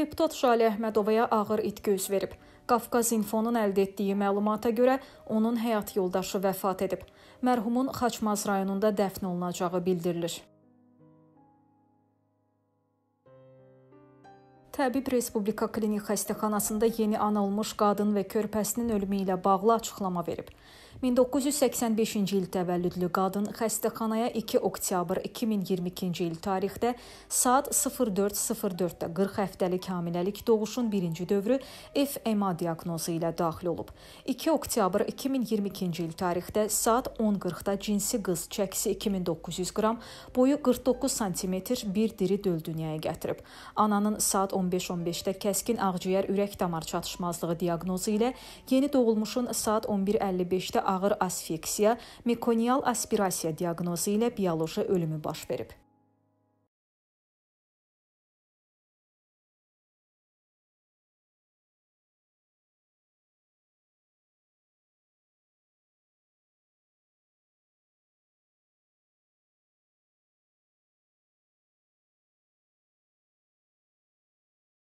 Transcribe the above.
Deputat Şalə Əhmədovaya ağır itki üz verib. Qafqaz İnfonun əldə etdiyi məlumata görə onun həyat yoldaşı vəfat edib. Mərhumun Xaçmaz rayonunda dəfn olunacağı bildirilir. Təbib Respublika Klinik Xəstəxanasında yeni anılmış qadın və körpəsinin ölümü ilə bağlı açıqlama verib. 1985-ci il təvəllüdlü qadın xəstəxanaya 2 oktyabr 2022-ci il tarixdə saat 04:04-də 40 həftəlik hamiləlik doğuşun birinci dövrü FMA diaqnozu ilə daxil olub. 2 oktyabr 2022-ci il tarixdə saat 10:40-da cinsi qız çəkisi 2900 qram, boyu 49 sm, bir diri döl dünyaya gətirib. Ananın saat 15:15-də kəskin ağciyər ürək damar çatışmazlığı diaqnozu ilə yeni doğulmuşun saat 11:55-də ağır asfiksiya, mikonial aspirasiya diaqnozu ilə bioloji ölümü baş verib.